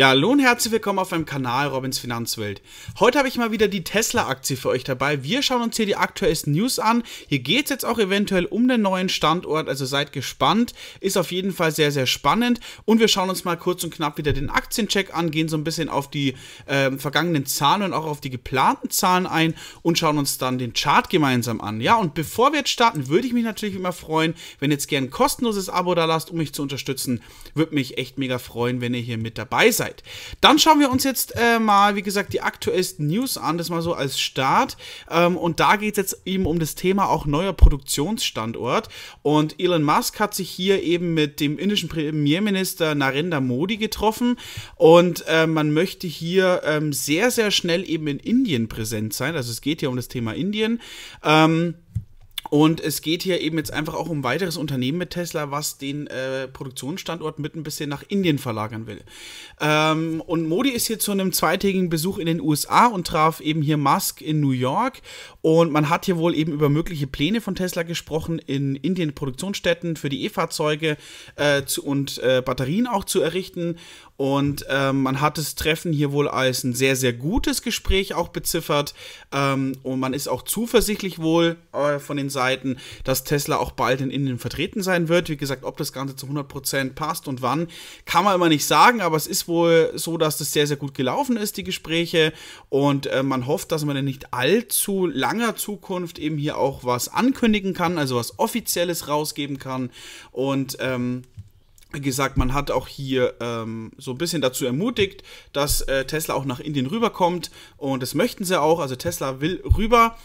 Ja, hallo und herzlich willkommen auf meinem Kanal Robins Finanzwelt. Heute habe ich mal wieder die Tesla-Aktie für euch dabei. Wir schauen uns hier die aktuellsten News an. Hier geht es jetzt auch eventuell um den neuen Standort, also seid gespannt. Ist auf jeden Fall sehr, sehr spannend. Und wir schauen uns mal kurz und knapp wieder den Aktiencheck an, gehen so ein bisschen auf die äh, vergangenen Zahlen und auch auf die geplanten Zahlen ein und schauen uns dann den Chart gemeinsam an. Ja, und bevor wir jetzt starten, würde ich mich natürlich immer freuen, wenn ihr jetzt gerne ein kostenloses Abo da lasst, um mich zu unterstützen. Würde mich echt mega freuen, wenn ihr hier mit dabei seid. Zeit. Dann schauen wir uns jetzt äh, mal, wie gesagt, die aktuellsten News an, das mal so als Start. Ähm, und da geht es jetzt eben um das Thema auch neuer Produktionsstandort. Und Elon Musk hat sich hier eben mit dem indischen Premierminister Narendra Modi getroffen. Und äh, man möchte hier ähm, sehr, sehr schnell eben in Indien präsent sein. Also es geht hier um das Thema Indien. Ähm, und es geht hier eben jetzt einfach auch um weiteres Unternehmen mit Tesla, was den äh, Produktionsstandort mit ein bisschen nach Indien verlagern will. Ähm, und Modi ist hier zu einem zweitägigen Besuch in den USA und traf eben hier Musk in New York. Und man hat hier wohl eben über mögliche Pläne von Tesla gesprochen, in Indien Produktionsstätten für die E-Fahrzeuge äh, und äh, Batterien auch zu errichten. Und ähm, man hat das Treffen hier wohl als ein sehr, sehr gutes Gespräch auch beziffert. Ähm, und man ist auch zuversichtlich wohl äh, von den Seiten Seiten, dass Tesla auch bald in Indien vertreten sein wird. Wie gesagt, ob das Ganze zu 100% passt und wann, kann man immer nicht sagen, aber es ist wohl so, dass das sehr, sehr gut gelaufen ist, die Gespräche. Und äh, man hofft, dass man in nicht allzu langer Zukunft eben hier auch was ankündigen kann, also was Offizielles rausgeben kann. Und ähm, wie gesagt, man hat auch hier ähm, so ein bisschen dazu ermutigt, dass äh, Tesla auch nach Indien rüberkommt und das möchten sie auch. Also Tesla will rüber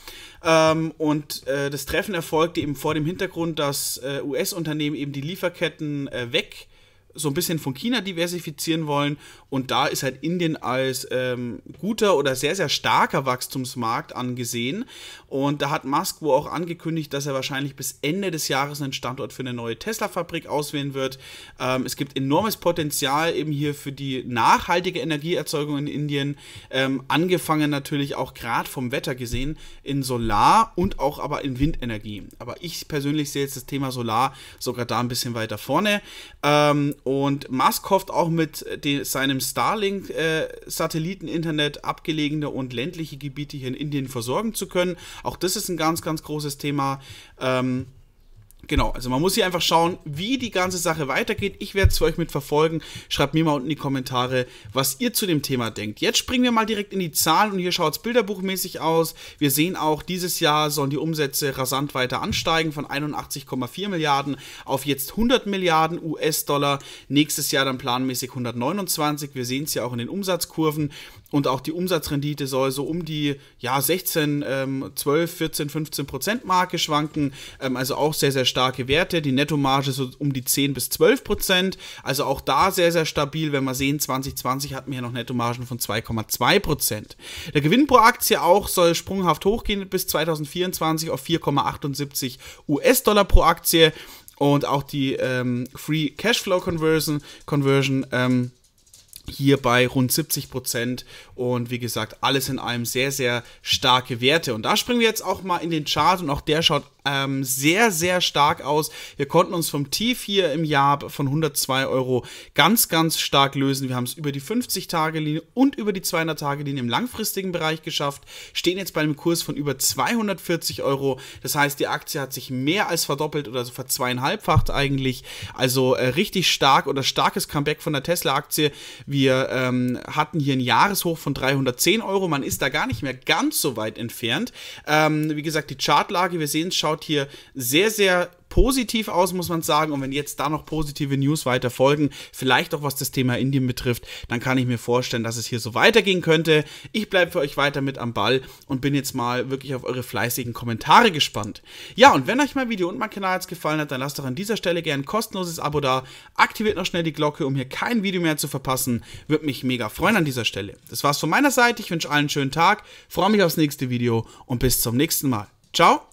ähm, und äh, das Treffen erfolgte eben vor dem Hintergrund, dass äh, US-Unternehmen eben die Lieferketten äh, weg so ein bisschen von China diversifizieren wollen. Und da ist halt Indien als ähm, guter oder sehr, sehr starker Wachstumsmarkt angesehen. Und da hat Musk wo auch angekündigt, dass er wahrscheinlich bis Ende des Jahres einen Standort für eine neue Tesla-Fabrik auswählen wird. Ähm, es gibt enormes Potenzial eben hier für die nachhaltige Energieerzeugung in Indien. Ähm, angefangen natürlich auch gerade vom Wetter gesehen in Solar und auch aber in Windenergie. Aber ich persönlich sehe jetzt das Thema Solar sogar da ein bisschen weiter vorne ähm, und Musk hofft auch mit äh, de, seinem Starlink-Satelliteninternet äh, abgelegene und ländliche Gebiete hier in Indien versorgen zu können. Auch das ist ein ganz, ganz großes Thema. Ähm, Genau, also man muss hier einfach schauen, wie die ganze Sache weitergeht. Ich werde es für euch mitverfolgen. Schreibt mir mal unten in die Kommentare, was ihr zu dem Thema denkt. Jetzt springen wir mal direkt in die Zahlen und hier schaut es bilderbuchmäßig aus. Wir sehen auch, dieses Jahr sollen die Umsätze rasant weiter ansteigen von 81,4 Milliarden auf jetzt 100 Milliarden US-Dollar. Nächstes Jahr dann planmäßig 129. Wir sehen es ja auch in den Umsatzkurven und auch die Umsatzrendite soll so um die ja, 16, ähm, 12, 14, 15 Prozent Marke schwanken. Ähm, also auch sehr, sehr starke Werte. Die Nettomarge so um die 10 bis 12 Prozent. Also auch da sehr, sehr stabil. Wenn wir sehen, 2020 hatten wir ja noch Nettomargen von 2,2 Prozent. Der Gewinn pro Aktie auch soll sprunghaft hochgehen bis 2024 auf 4,78 US-Dollar pro Aktie und auch die ähm, Free Cashflow Conversion, Conversion ähm, hier bei rund 70 Prozent und wie gesagt, alles in allem sehr, sehr starke Werte. Und da springen wir jetzt auch mal in den Chart und auch der schaut ähm, sehr, sehr stark aus. Wir konnten uns vom Tief hier im Jahr von 102 Euro ganz, ganz stark lösen. Wir haben es über die 50-Tage-Linie und über die 200-Tage-Linie im langfristigen Bereich geschafft, stehen jetzt bei einem Kurs von über 240 Euro. Das heißt, die Aktie hat sich mehr als verdoppelt oder so verzweieinhalbfacht eigentlich. Also äh, richtig stark oder starkes Comeback von der Tesla-Aktie. Wir ähm, hatten hier ein Jahreshoch von 310 Euro. Man ist da gar nicht mehr ganz so weit entfernt. Ähm, wie gesagt, die Chartlage, wir sehen es, schaut schaut hier sehr, sehr positiv aus, muss man sagen. Und wenn jetzt da noch positive News weiter folgen, vielleicht auch was das Thema Indien betrifft, dann kann ich mir vorstellen, dass es hier so weitergehen könnte. Ich bleibe für euch weiter mit am Ball und bin jetzt mal wirklich auf eure fleißigen Kommentare gespannt. Ja, und wenn euch mein Video und mein Kanal jetzt gefallen hat, dann lasst doch an dieser Stelle gerne ein kostenloses Abo da. Aktiviert noch schnell die Glocke, um hier kein Video mehr zu verpassen. Würde mich mega freuen an dieser Stelle. Das war's von meiner Seite. Ich wünsche allen einen schönen Tag, freue mich aufs nächste Video und bis zum nächsten Mal. Ciao!